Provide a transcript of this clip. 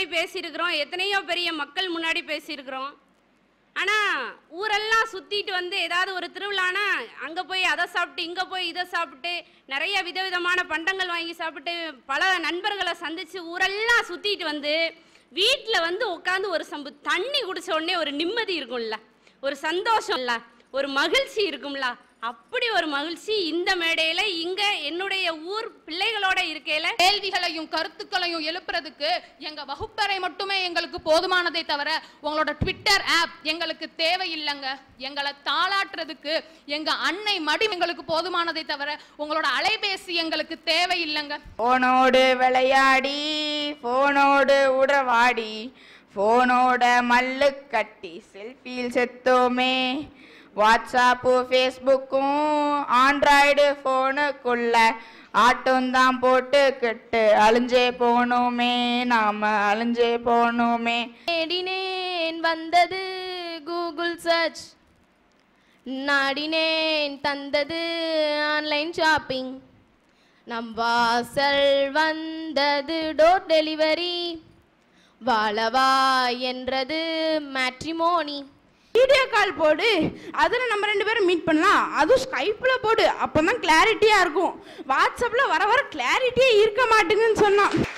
போய் பேசியிருக்கிறோம் எத்தனையோ பெரிய மக்கள் முன்னாடி பேசியிருக்கிறோம் ஆனால் ஊரெல்லாம் சுற்றிட்டு வந்து ஏதாவது ஒரு திருவிழானா அங்கே போய் அதை சாப்பிட்டு இங்கே போய் இதை சாப்பிட்டு நிறைய விதவிதமான பண்டங்கள் வாங்கி சாப்பிட்டு பல நண்பர்களை சந்தித்து ஊரெல்லாம் சுற்றிட்டு வந்து வீட்டில் வந்து உட்காந்து ஒரு சம்பு தண்ணி குடித்த உடனே ஒரு நிம்மதி இருக்கும்ல ஒரு சந்தோஷம்ல ஒரு மகிழ்ச்சி இருக்கும்ல அப்படி ஒரு மகிழ்ச்சி இந்த மேடையில இங்க என்னுடைய ஊர் பிள்ளைகளோட இருக்கையில கேள்விகளையும் கருத்துக்களையும் எழுப்புறதுக்கு எங்க வகுப்பறை மட்டுமே எங்களுக்கு போதுமானதை தவிர உங்களோட ட்விட்டர் ஆப் எங்களுக்கு தேவையில்லைங்க எங்களை தாளாட்டுறதுக்கு எங்க அன்னை மடி எங்களுக்கு போதுமானதை தவிர உங்களோட அலைபேசி எங்களுக்கு தேவையில்லைங்க போனோடு விளையாடி போனோடு உறவாடி போனோட மல்லு கட்டி செல்ஃபியில் செத்தோமே வாட்ஸ்அப்பு ஃபேஸ்புக்கும் ஆண்ட்ராய்டு ஃபோனுக்குள்ள ஆட்டம்தான் போட்டு கெட்டு அழிஞ்சே போனோமே நாம அழிஞ்சே போனோமே தேடினேன் வந்தது கூகுள் சர்ச் நாடினேன் தந்தது ஆன்லைன் ஷாப்பிங் நம் வாசல் வந்தது டோர் டெலிவரி வாழவா என்றது மேட்ரிமோனி வீடியோ கால் போடு அதில் நம்ம ரெண்டு பேரும் மீட் பண்ணலாம் அதுவும் ஸ்கைப்பில் போடு அப்போ தான் கிளாரிட்டியாக இருக்கும் வாட்ஸ்அப்பில் வர வர கிளாரிட்டியே இருக்க மாட்டேங்குன்னு சொன்னான்